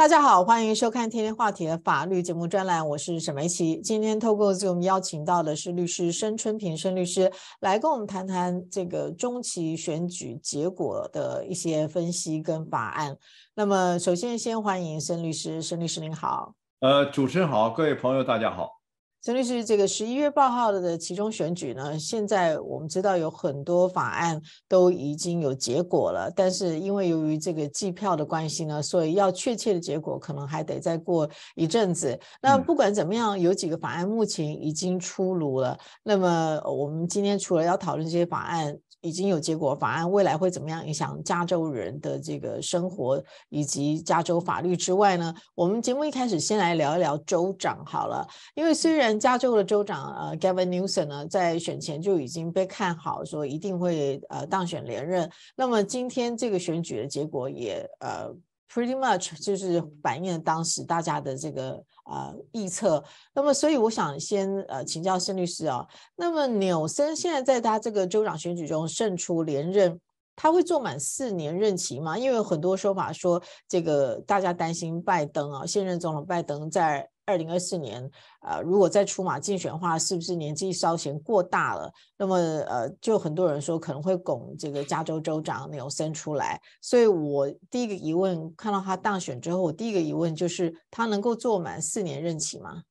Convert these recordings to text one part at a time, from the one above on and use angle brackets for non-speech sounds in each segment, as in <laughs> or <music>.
大家好，欢迎收看《天天话题的法律节目》专栏，我是沈梅琪。今天透过我们邀请到的是律师申春平，申律师来跟我们谈谈这个中期选举结果的一些分析跟法案。那么首先先欢迎申律师，申律师您好。呃，主持人好，各位朋友大家好。陈律师，这个十一月八号的其中选举呢，现在我们知道有很多法案都已经有结果了，但是因为由于这个计票的关系呢，所以要确切的结果可能还得再过一阵子。那不管怎么样，有几个法案目前已经出炉了。那么我们今天除了要讨论这些法案。已经有结果法案，未来会怎么样影响加州人的这个生活以及加州法律之外呢？我们节目一开始先来聊一聊州长好了，因为虽然加州的州长呃 Gavin Newsom 呢在选前就已经被看好说一定会呃当选连任，那么今天这个选举的结果也呃 pretty much 就是反映了当时大家的这个。啊，预测。那么，所以我想先呃请教申律师啊。那么，纽森现在在他这个州长选举中胜出连任，他会做满四年任期吗？因为有很多说法说，这个大家担心拜登啊，现任总统拜登在。二零二四年，呃，如果再出马竞选的话，是不是年纪稍嫌过大了？那么，呃，就很多人说可能会拱这个加州州长纽森出来。所以，我第一个疑问，看到他当选之后，我第一个疑问就是，他能够做满四年任期吗？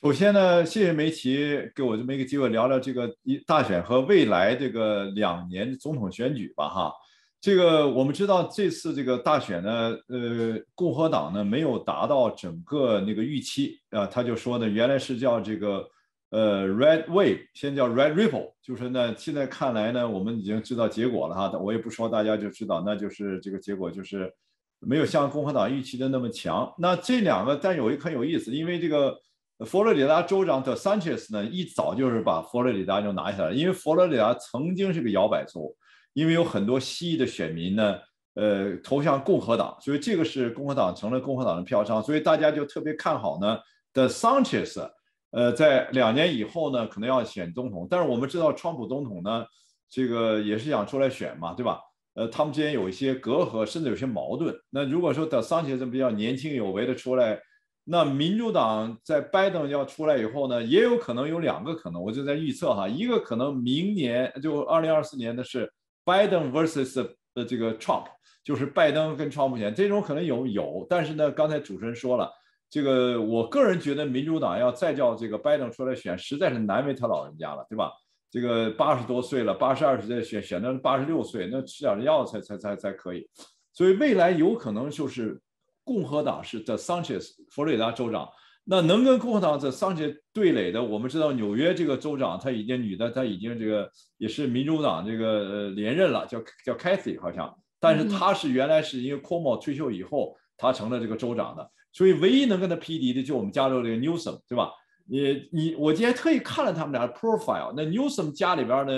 首先呢，谢谢媒体给我这么一个机会，聊聊这个一大选和未来这个两年总统选举吧，哈。这个我们知道这次这个大选呢，呃，共和党呢没有达到整个那个预期啊，他就说呢，原来是叫这个呃，Red Wave，先叫 Red Ripple，就是呢，现在看来呢，我们已经知道结果了哈，我也不说大家就知道，那就是这个结果就是没有像共和党预期的那么强。那这两个，但有一个很有意思，因为这个佛罗里达州长的 s a n h e z 呢，一早就是把佛罗里达就拿下来因为佛罗里达曾经是个摇摆州。因为有很多西裔的选民呢，呃，投向共和党，所以这个是共和党成了共和党的票仓，所以大家就特别看好呢的桑切斯，呃，在两年以后呢，可能要选总统。但是我们知道，川普总统呢，这个也是想出来选嘛，对吧？呃，他们之间有一些隔阂，甚至有些矛盾。那如果说 c 桑切斯比较年轻有为的出来，那民主党在拜登要出来以后呢，也有可能有两个可能，我就在预测哈，一个可能明年就二零二四年的是。拜登 vs. e r u s 呃这个 Trump，就是拜登跟 Trump 选这种可能有有，但是呢，刚才主持人说了，这个我个人觉得民主党要再叫这个拜登出来选，实在是难为他老人家了，对吧？这个八十多岁了，八十二岁再选，选到八十六岁，那吃点药才才才才可以。所以未来有可能就是共和党是 The Sanchez 佛罗里达州长。那能跟共和党在上届对垒的，我们知道纽约这个州长，她已经女的，她已经这个也是民主党这个连任了，叫叫 Cathy 好像，但是她是原来是因为 c o 科 l 退休以后，她成了这个州长的，所以唯一能跟她匹敌的就我们加州这个 Newsom，对吧？你你我今天特意看了他们俩的 profile，那 Newsom 家里边呢，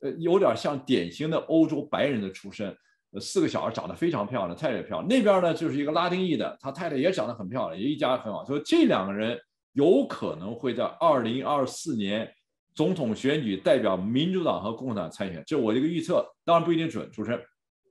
呃，有点像典型的欧洲白人的出身。四个小孩长得非常漂亮，太太漂亮。那边呢，就是一个拉丁裔的，他太太也长得很漂亮，也一家很好。所以这两个人有可能会在二零二四年总统选举代表民主党和共和党参选，这我一个预测，当然不一定准。主持人。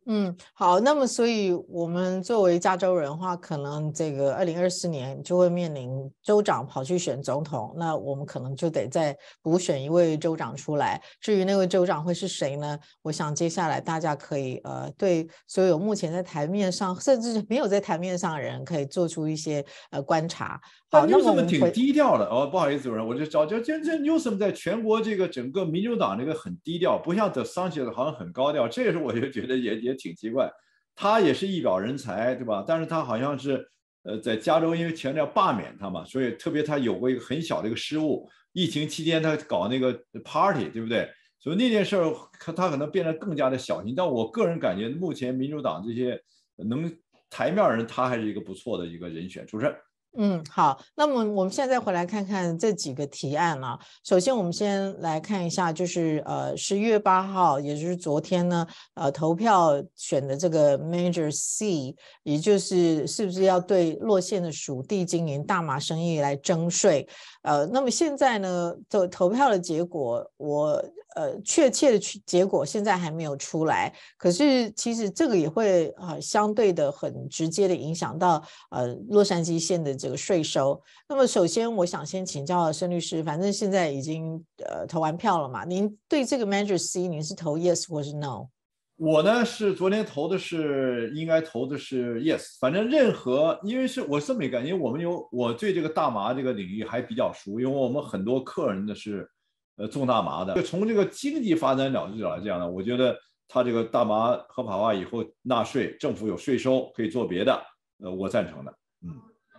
嗯，好，那么，所以我们作为加州人的话，可能这个二零二四年就会面临州长跑去选总统，那我们可能就得再补选一位州长出来。至于那位州长会是谁呢？我想接下来大家可以呃，对所有目前在台面上，甚至没有在台面上的人，可以做出一些呃观察。好，那我们挺低调的哦，不好意思，主任，我就找，就今天 n e w s o 在全国这个整个民主党这个很低调，不像 The s a n s h e z 好像很高调，这也是我就觉得也也。也挺奇怪，他也是一表人才，对吧？但是他好像是，呃，在加州因为前调要罢免他嘛，所以特别他有过一个很小的一个失误，疫情期间他搞那个 party，对不对？所以那件事儿他他可能变得更加的小心。但我个人感觉，目前民主党这些能台面人，他还是一个不错的一个人选，是不是？嗯，好。那么我们现在再回来看看这几个提案啊。首先，我们先来看一下，就是呃，十一月八号，也就是昨天呢，呃，投票选的这个 Major C，也就是是不是要对落线的属地经营大麻生意来征税？呃，那么现在呢，投投票的结果我。呃，确切的去结果现在还没有出来，可是其实这个也会啊，相对的很直接的影响到呃洛杉矶县的这个税收。那么首先，我想先请教申律师，反正现在已经呃投完票了嘛，您对这个 majority，您是投 yes 或是 no？我呢是昨天投的是应该投的是 yes，反正任何因为是我是这么一个，因为我们有我对这个大麻这个领域还比较熟，因为我们很多客人的是。呃，种大麻的，就从这个经济发展角度来讲呢，我觉得他这个大麻合法化以后纳税，政府有税收可以做别的，呃，我赞成的，嗯。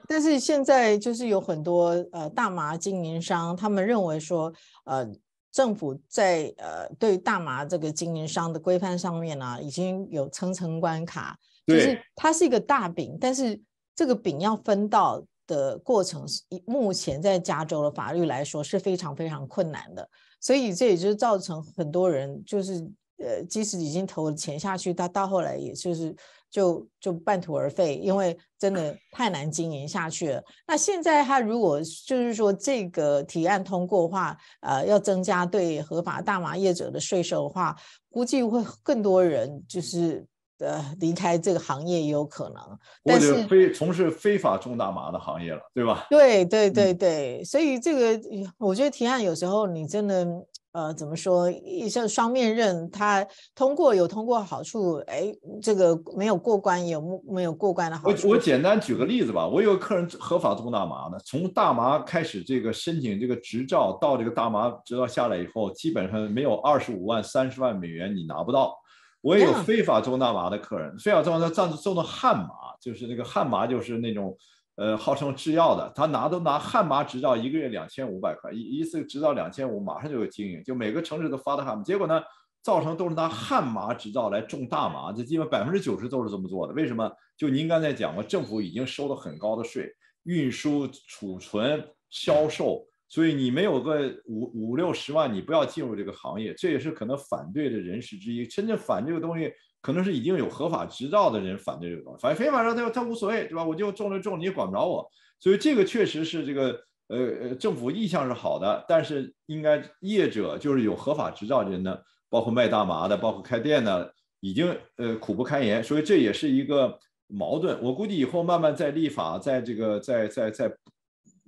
但是现在就是有很多呃大麻经营商，他们认为说，呃，政府在呃对大麻这个经营商的规范上面呢，已经有层层关卡，就是它是一个大饼，但是这个饼要分到。的过程是目前在加州的法律来说是非常非常困难的，所以这也就造成很多人就是呃，即使已经投了钱下去，他到后来也就是就就半途而废，因为真的太难经营下去了。那现在他如果就是说这个提案通过的话，呃，要增加对合法大麻业者的税收的话，估计会更多人就是。呃，离开这个行业也有可能，但是非从事非法种大麻的行业了，对吧？<laughs> 对对对对，所以这个我觉得提案有时候你真的呃，怎么说，像双面刃，它通过有通过好处，哎，这个没有过关有没没有过关的好处。我我简单举个例子吧，我有个客人合法种大麻的，从大麻开始这个申请这个执照到这个大麻执照下来以后，基本上没有二十五万三十万美元你拿不到。我也有非法种大麻的客人，非法种他占着种的旱麻，就是那个旱麻，就是那种，呃，号称制药的，他拿都拿旱麻执照，一个月两千五百块，一一次执照两千五，马上就有经营，就每个城市都发的旱麻，结果呢，造成都是拿旱麻执照来种大麻，这基本百分之九十都是这么做的。为什么？就您刚才讲过，政府已经收了很高的税，运输、储存、销售。所以你没有个五五六十万，你不要进入这个行业。这也是可能反对的人士之一，真正反这个东西可能是已经有合法执照的人反对这个东西。反正非法上他他无所谓，对吧？我就种了种，你也管不着我。所以这个确实是这个呃呃政府意向是好的，但是应该业者就是有合法执照的人呢，包括卖大麻的，包括开店的，已经呃苦不堪言。所以这也是一个矛盾。我估计以后慢慢在立法，在这个在在在。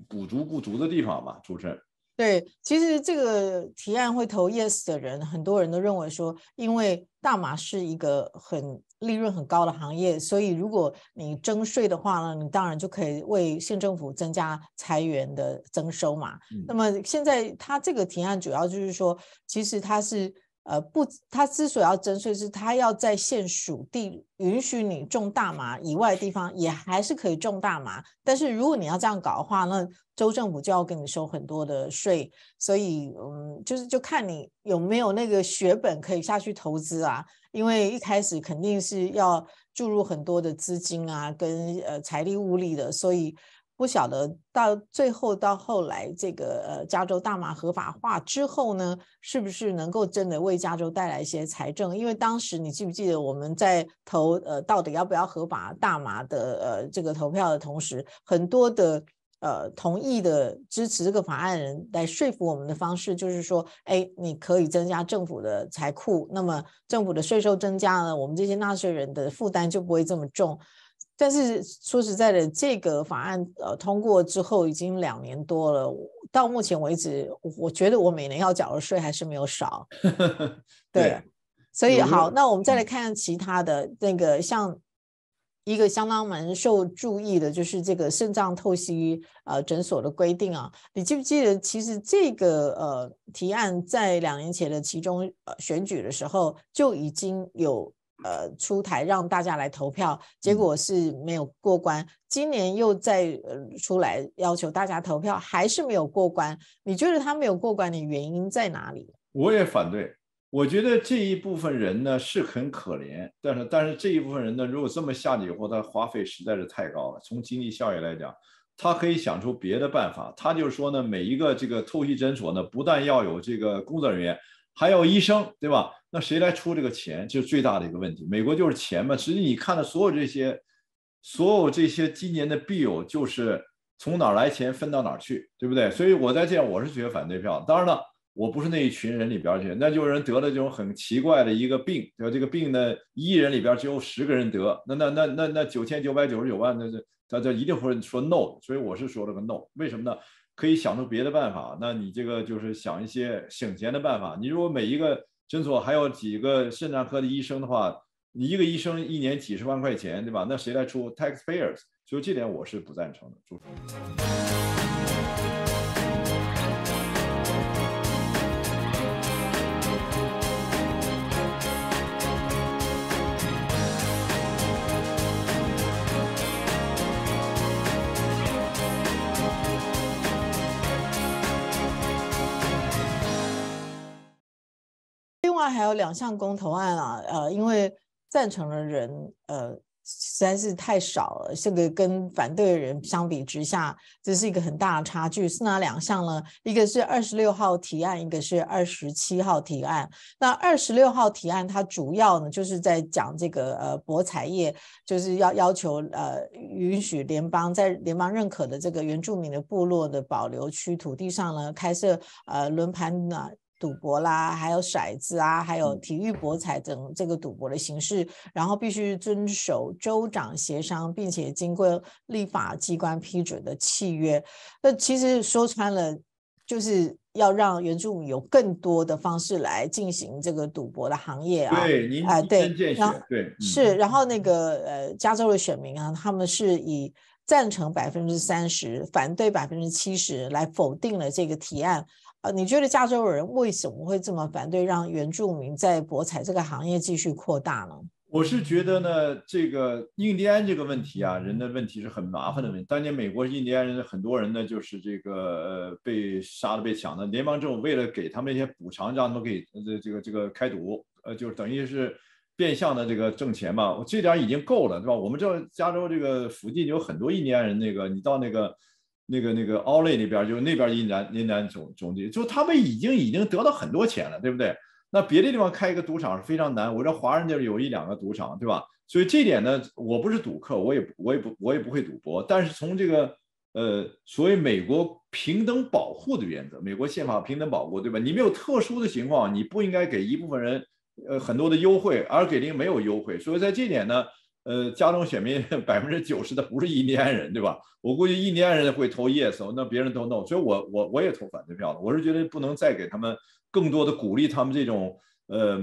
补足不足的地方吧，主持人。对，其实这个提案会投 yes 的人，很多人都认为说，因为大马是一个很利润很高的行业，所以如果你征税的话呢，你当然就可以为县政府增加裁员的增收嘛。那么现在他这个提案主要就是说，其实他是。呃不，他之所以要征税，是他要在限属地允许你种大麻以外的地方，也还是可以种大麻。但是如果你要这样搞的话，那州政府就要给你收很多的税。所以，嗯，就是就看你有没有那个血本可以下去投资啊。因为一开始肯定是要注入很多的资金啊，跟呃财力物力的，所以。不晓得到最后到后来，这个呃加州大麻合法化之后呢，是不是能够真的为加州带来一些财政？因为当时你记不记得我们在投呃到底要不要合法大麻的呃这个投票的同时，很多的呃同意的支持这个法案人来说服我们的方式，就是说，哎，你可以增加政府的财库，那么政府的税收增加了，我们这些纳税人的负担就不会这么重。但是说实在的，这个法案呃通过之后已经两年多了，到目前为止，我觉得我每年要缴的税还是没有少。<laughs> 对，所以好，那我们再来看其他的那个，像一个相当蛮受注意的，就是这个肾脏透析呃诊所的规定啊。你记不记得，其实这个呃提案在两年前的其中呃选举的时候就已经有。呃，出台让大家来投票，结果是没有过关。今年又再出来要求大家投票，还是没有过关。你觉得他没有过关的原因在哪里？我也反对，我觉得这一部分人呢是很可怜，但是但是这一部分人呢，如果这么下去以后，他花费实在是太高了。从经济效益来讲，他可以想出别的办法。他就是说呢，每一个这个透析诊所呢，不但要有这个工作人员，还有医生，对吧？那谁来出这个钱，这是最大的一个问题。美国就是钱嘛，实际你看的所有这些，所有这些今年的必有就是从哪儿来钱分到哪儿去，对不对？所以我在这我是觉得反对票。当然了，我不是那一群人里边去，那就是人得了这种很奇怪的一个病，对吧？这个病呢，一亿人里边只有十个人得，那那那那那九千九百九十九万，那这他这一定会说 no。所以我是说了个 no，为什么呢？可以想出别的办法，那你这个就是想一些省钱的办法。你如果每一个。诊所还有几个肾脏科的医生的话，你一个医生一年几十万块钱，对吧？那谁来出？Taxpayers，所以这点我是不赞成的。另外还有两项公投案啊，呃，因为赞成的人呃实在是太少了，这个跟反对的人相比之下，这是一个很大的差距。是哪两项呢？一个是二十六号提案，一个是二十七号提案。那二十六号提案它主要呢就是在讲这个呃博彩业，就是要要求呃允许联邦在联邦认可的这个原住民的部落的保留区土地上呢开设呃轮盘呢。赌博啦，还有骰子啊，还有体育博彩等这个赌博的形式，然后必须遵守州长协商并且经过立法机关批准的契约。那其实说穿了，就是要让原住民有更多的方式来进行这个赌博的行业啊。对，您啊，对，然后对是，然后那个呃，加州的选民啊，他们是以赞成百分之三十，反对百分之七十来否定了这个提案。呃，你觉得加州人为什么会这么反对让原住民在博彩这个行业继续扩大呢？我是觉得呢，这个印第安这个问题啊，人的问题是很麻烦的问题。当年美国印第安人很多人呢，就是这个呃被杀的、被抢的。联邦政府为了给他们一些补偿，让他们给这这个这个开赌，呃，就是等于是变相的这个挣钱嘛。我这点已经够了，对吧？我们这加州这个附近有很多印第安人，那个你到那个。那个那个奥利那边就是那边印南南总总地，就他们已经已经得到很多钱了，对不对？那别的地方开一个赌场是非常难。我这华人就是有一两个赌场，对吧？所以这点呢，我不是赌客，我也我也不我也不会赌博。但是从这个呃，所谓美国平等保护的原则，美国宪法平等保护，对吧？你没有特殊的情况，你不应该给一部分人呃很多的优惠，而给另没有优惠。所以在这点呢。呃，家中选民 <laughs> 百分之九十的不是印第安人，对吧？我估计印第安人会投 yes，那别人都 no，所以我我我也投反对票了。我是觉得不能再给他们更多的鼓励，他们这种呃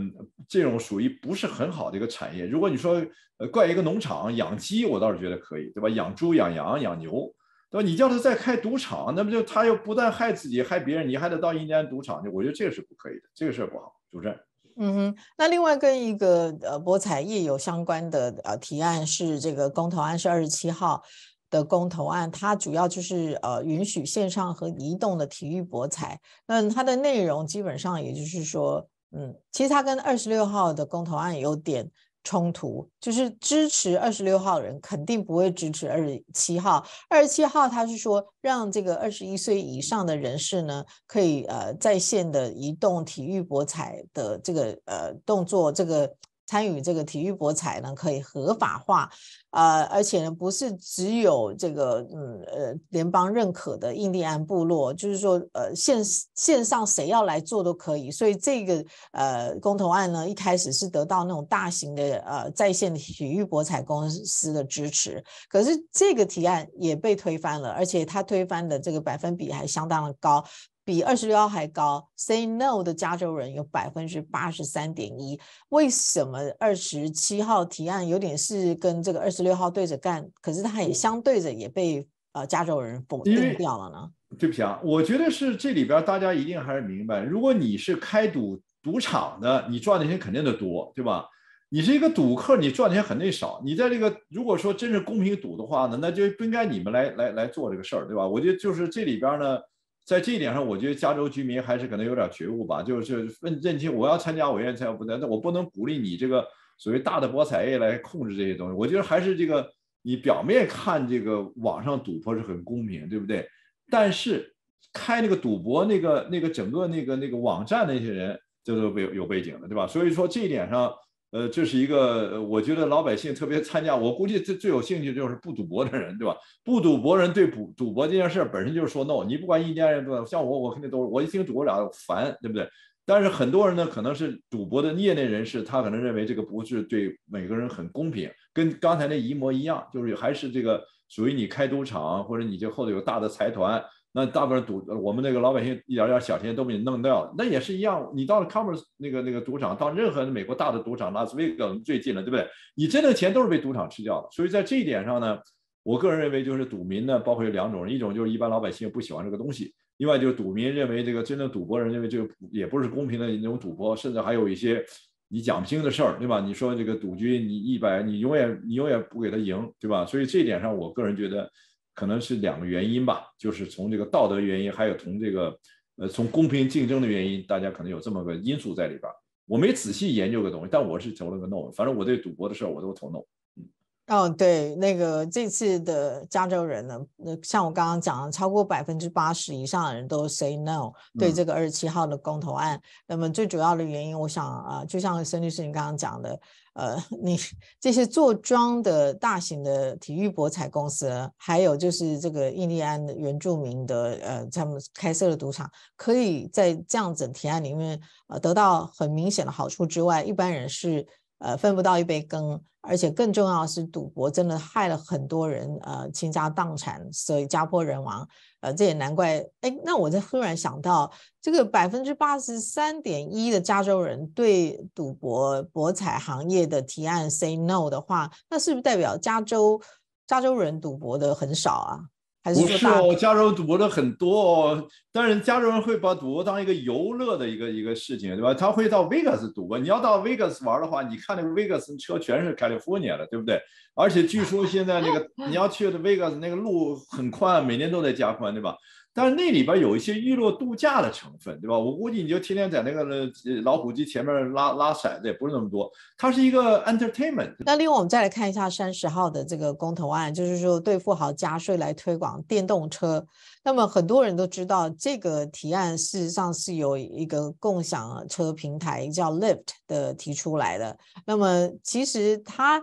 这种属于不是很好的一个产业。如果你说呃怪一个农场养鸡，我倒是觉得可以，对吧？养猪、养羊、养牛，对吧？你叫他再开赌场，那不就他又不但害自己害别人，你还得到印第安赌场去？我觉得这个是不可以的，这个事儿不好。主任。嗯哼，那另外跟一个呃博彩业有相关的呃提案是这个公投案，是二十七号的公投案，它主要就是呃允许线上和移动的体育博彩。那它的内容基本上也就是说，嗯，其实它跟二十六号的公投案有点。冲突就是支持二十六号人，肯定不会支持二十七号。二十七号他是说，让这个二十一岁以上的人士呢，可以呃在线的移动体育博彩的这个呃动作这个。参与这个体育博彩呢，可以合法化，呃，而且呢，不是只有这个，嗯，呃，联邦认可的印第安部落，就是说，呃，线线上谁要来做都可以。所以这个呃公投案呢，一开始是得到那种大型的呃在线体育博彩公司的支持，可是这个提案也被推翻了，而且它推翻的这个百分比还相当的高。比二十六号还高，say no 的加州人有百分之八十三点一。为什么二十七号提案有点是跟这个二十六号对着干，可是它也相对着也被呃加州人否定掉了呢？对不起啊，我觉得是这里边大家一定还是明白，如果你是开赌赌场的，你赚的钱肯定得多，对吧？你是一个赌客，你赚的钱肯定少。你在这个如果说真是公平赌的话呢，那就不应该你们来来来做这个事儿，对吧？我觉得就是这里边呢。在这一点上，我觉得加州居民还是可能有点觉悟吧，就是认认清我要参加，我愿意参加，不参加，我不能鼓励你这个所谓大的博彩业来控制这些东西。我觉得还是这个，你表面看这个网上赌博是很公平，对不对？但是开那个赌博那个那个整个那个那个网站那些人，就是有有背景的，对吧？所以说这一点上。呃，这是一个呃，我觉得老百姓特别参加，我估计最最有兴趣就是不赌博的人，对吧？不赌博人对赌赌博这件事本身就是说 no，你不管一人，对吧？像我，我肯定都，我一听赌博俩烦，对不对？但是很多人呢，可能是赌博的业内人士，他可能认为这个不是对每个人很公平，跟刚才那一模一样，就是还是这个属于你开赌场或者你这后头有大的财团。那大部分赌我们那个老百姓一点点小钱都被你弄掉，那也是一样。你到了 Commerce 那个那个赌场，到任何美国大的赌场拉斯维加斯最近了，对不对？你真的钱都是被赌场吃掉。所以在这一点上呢，我个人认为就是赌民呢，包括有两种人，一种就是一般老百姓不喜欢这个东西，另外就是赌民认为这个真正赌博人认为这个也不是公平的那种赌博，甚至还有一些你讲不清的事儿，对吧？你说这个赌局你一百你永远你永远不给他赢，对吧？所以这一点上，我个人觉得。可能是两个原因吧，就是从这个道德原因，还有从这个，呃，从公平竞争的原因，大家可能有这么个因素在里边。我没仔细研究个东西，但我是投了个 no，反正我对赌博的事儿我都投 no。嗯。哦，对，那个这次的加州人呢，那像我刚刚讲的，超过百分之八十以上的人都 say no 对这个二十七号的公投案。那么最主要的原因，我想啊，就像孙律师你刚刚讲的，呃，<laughs> 你这些坐庄的大型的体育博彩公司，还有就是这个印第安的原住民的，呃，他们开设的赌场，可以在这样子提案里面呃得到很明显的好处之外，一般人是。呃，分不到一杯羹，而且更重要的是，赌博真的害了很多人，呃，倾家荡产，所以家破人亡。呃，这也难怪。哎，那我在忽然想到，这个百分之八十三点一的加州人对赌博博彩行业的提案 say no 的话，那是不是代表加州加州人赌博的很少啊？不是哦，加州赌博的很多，哦，但是加州人会把赌博当一个游乐的一个一个事情，对吧？他会到 Vegas 赌博，你要到 Vegas 玩的话，你看那个 Vegas 车全是 California 的，对不对？而且据说现在那个你要去的 Vegas 那个路很宽，每年都在加宽，对吧？但是那里边有一些娱乐度假的成分，对吧？我估计你就天天在那个老虎机前面拉拉色子，也不是那么多。它是一个 entertainment。那另外我们再来看一下三十号的这个公投案，就是说对富豪加税来推广电动车。那么很多人都知道，这个提案事实上是有一个共享车平台叫 l i f t 的提出来的。那么其实它。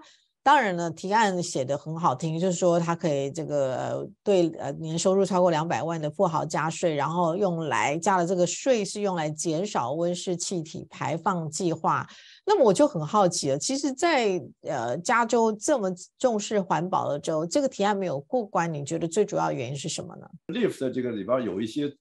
当然了，提案写的很好听，就是说它可以这个对呃年收入超过两百万的富豪加税，然后用来加了这个税是用来减少温室气体排放计划。那么我就很好奇了，其实，在呃加州这么重视环保的州，这个提案没有过关，你觉得最主要原因是什么呢？Lift 的这个里边有一些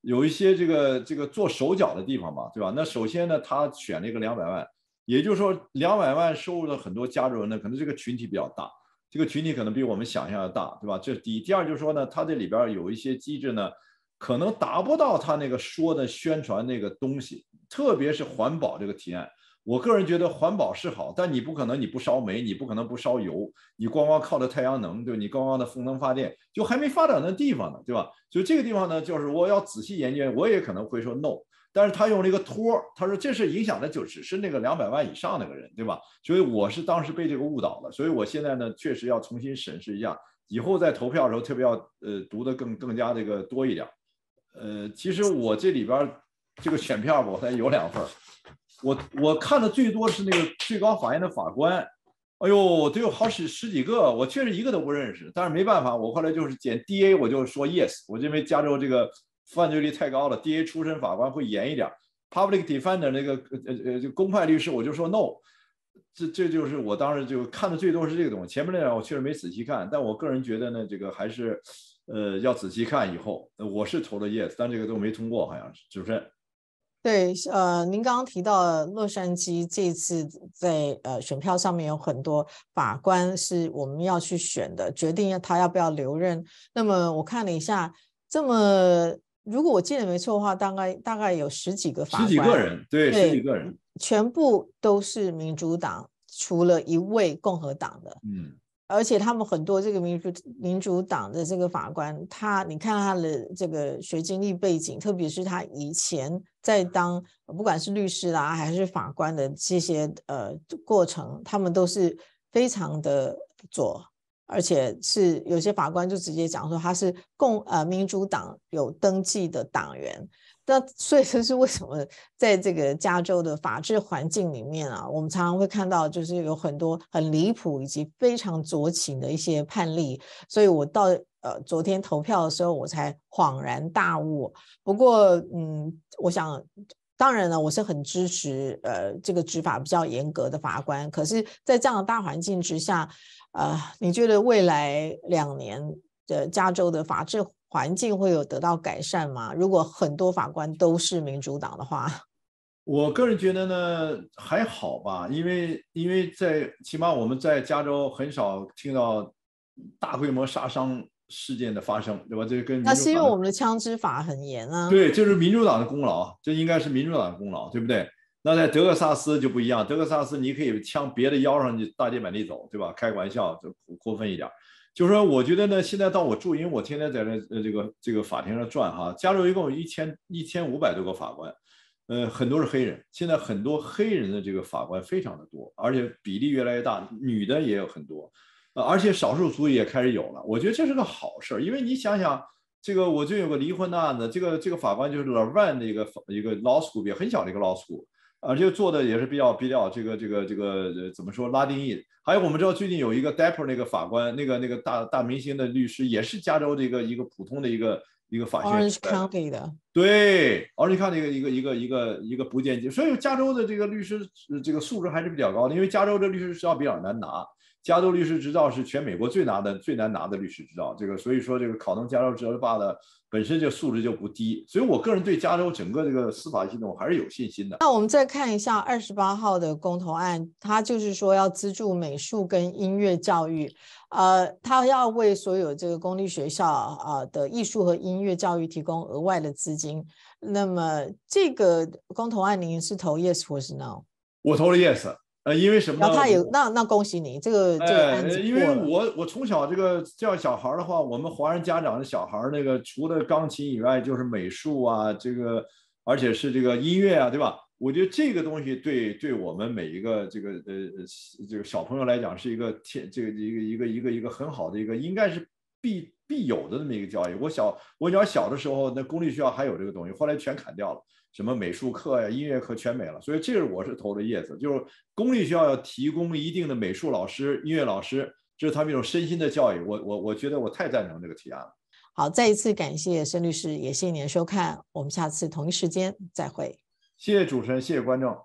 有一些这个这个做手脚的地方吧，对吧？那首先呢，他选了一个两百万。也就是说，两百万收入的很多加州人呢，可能这个群体比较大，这个群体可能比我们想象要大，对吧？这是第一。第二就是说呢，它这里边有一些机制呢，可能达不到他那个说的宣传那个东西，特别是环保这个提案。我个人觉得环保是好，但你不可能你不烧煤，你不可能不烧油，你光光靠着太阳能，对你光光的风能发电就还没发展的地方呢，对吧？所以这个地方呢，就是我要仔细研究，我也可能会说 no。但是他用了一个托儿，他说这是影响的就只是那个两百万以上那个人，对吧？所以我是当时被这个误导了，所以我现在呢确实要重新审视一下，以后在投票的时候特别要呃读的更更加这个多一点。呃，其实我这里边这个选票吧，我有两份，我我看的最多是那个最高法院的法官，哎呦，都有好十十几个，我确实一个都不认识，但是没办法，我后来就是选 D A 我就说 yes，我认为加州这个。犯罪率太高了，D.A. 出身法官会严一点，Public Defender 那个呃呃就公派律师，我就说 no，这这就是我当时就看的最多是这个东西。前面那两我确实没仔细看，但我个人觉得呢，这个还是，呃，要仔细看。以后我是投了 yes，但这个都没通过，好像是是不是？对，呃，您刚刚提到洛杉矶这次在呃选票上面有很多法官是我们要去选的，决定他要不要留任。那么我看了一下，这么。如果我记得没错的话，大概大概有十几个法官，十几个人，对，十几个人，全部都是民主党，除了一位共和党的。嗯，而且他们很多这个民主民主党的这个法官，他你看他的这个学经历背景，特别是他以前在当不管是律师啦还是法官的这些呃过程，他们都是非常的左。而且是有些法官就直接讲说他是共呃民主党有登记的党员，那所以这是为什么在这个加州的法治环境里面啊，我们常常会看到就是有很多很离谱以及非常酌情的一些判例。所以我到呃昨天投票的时候我才恍然大悟。不过嗯，我想当然了，我是很支持呃这个执法比较严格的法官，可是在这样的大环境之下。呃，你觉得未来两年的加州的法治环境会有得到改善吗？如果很多法官都是民主党的话，我个人觉得呢还好吧，因为因为在起码我们在加州很少听到大规模杀伤事件的发生，对吧？这跟那是因为我们的枪支法很严啊。对，就是民主党的功劳，这应该是民主党的功劳，对不对？那在德克萨斯就不一样，德克萨斯你可以枪别的腰上去，大街满地走，对吧？开个玩笑就过分一点。就是说，我觉得呢，现在到我住，因为我天天在这呃这个这个法庭上转哈。加州一共有一千一千五百多个法官，呃，很多是黑人，现在很多黑人的这个法官非常的多，而且比例越来越大，女的也有很多，呃，而且少数族裔也开始有了。我觉得这是个好事儿，因为你想想，这个我就有个离婚的案子，这个这个法官就是 l a v n 的一个一个 law school，也很小的一个 law school。而就做的也是比较比较这个这个这个怎么说？拉丁裔。还有我们知道，最近有一个 Depp e r 那个法官，那个那个大大明星的律师，也是加州的一个一个普通的一个一个法学。Orange County 的。对，而且看，一个一个一个一个一个不见底，所以加州的这个律师这个素质还是比较高的，因为加州的律师是要比较难拿。加州律师执照是全美国最难的、最难拿的律师执照。这个，所以说这个考登加州执照的本身就素质就不低。所以我个人对加州整个这个司法系统还是有信心的。那我们再看一下二十八号的公投案，它就是说要资助美术跟音乐教育，呃，它要为所有这个公立学校啊的艺术和音乐教育提供额外的资金。那么这个公投案您是投 yes 或是 no？我投了 yes。呃，因为什么呢？那那恭喜你，这个这个。哎，因为我我从小这个教小孩的话，我们华人家长的小孩那个除了钢琴以外，就是美术啊，这个而且是这个音乐啊，对吧？我觉得这个东西对对我们每一个这个呃这个小朋友来讲，是一个天这个一个一个一个一个很好的一个，应该是必必有的这么一个教育。我小我女儿小的时候，那公立学校还有这个东西，后来全砍掉了。什么美术课呀、音乐课全没了，所以这是我是投的叶子，就是公立学校要提供一定的美术老师、音乐老师，这是他们一种身心的教育。我我我觉得我太赞成这个提案了。好，再一次感谢孙律师，也谢谢您收看，我们下次同一时间再会。谢谢主持人，谢谢观众。